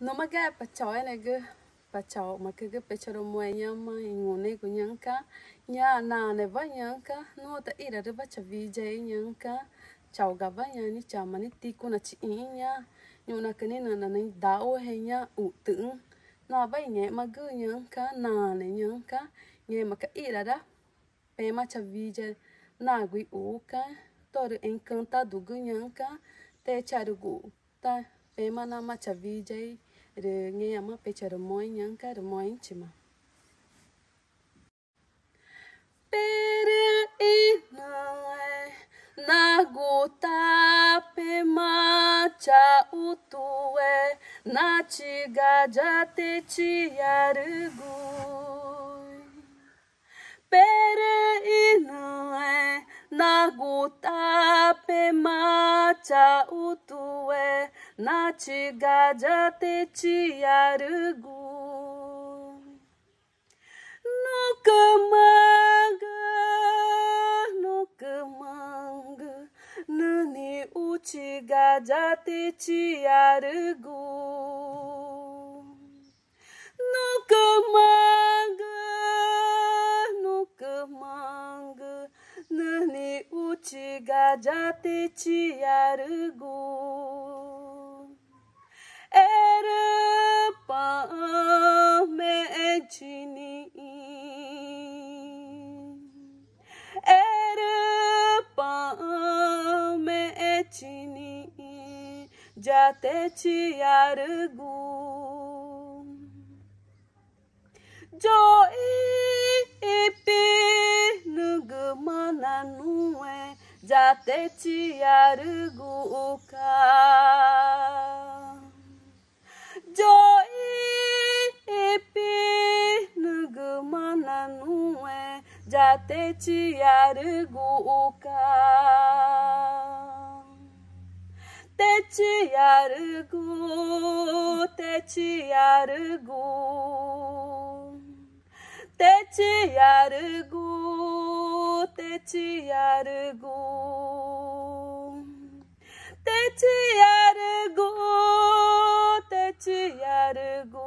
nó mà cái bà cháu này cái bà cháu mà cái cái bà nó mua nhà mà ngủ này của nhang cả nhà nà này vợ nhang cả nó ta ít là bà cháu vi chơi nhang cả cháu gà vậy nhà ni cháu mà ni tí cô nó chỉ nhá nhưng mà cái này nó là nên đào hay nhá ủ tưởng nó vậy nhẹ mà cứ nhang cả nà này nhang cả nhẹ mà cái ít là đó bé mà cháu vi chơi nà quỷ ủ cả tôi được cái ganhang cả để te charugu ta Pema na machavijay re nge ama pechar moy nyanka re moy chima. Pere inae na guta pe macha utue na chigaja te chiarugui. Pere é, na guta pe macha utue 나치 가자테 치아르구 노크망가 노크망가 느니 우치 가자테 치아르구 노크망가 노크망가 느니 우치 가자테 치아르구 erba mecinin erba mecinin jateci yargum joy mananue jate ti arugu uka じてちやるごうかてちやるごてちやるごてちやるごてちやるごてちやるごてちやるごてちやるご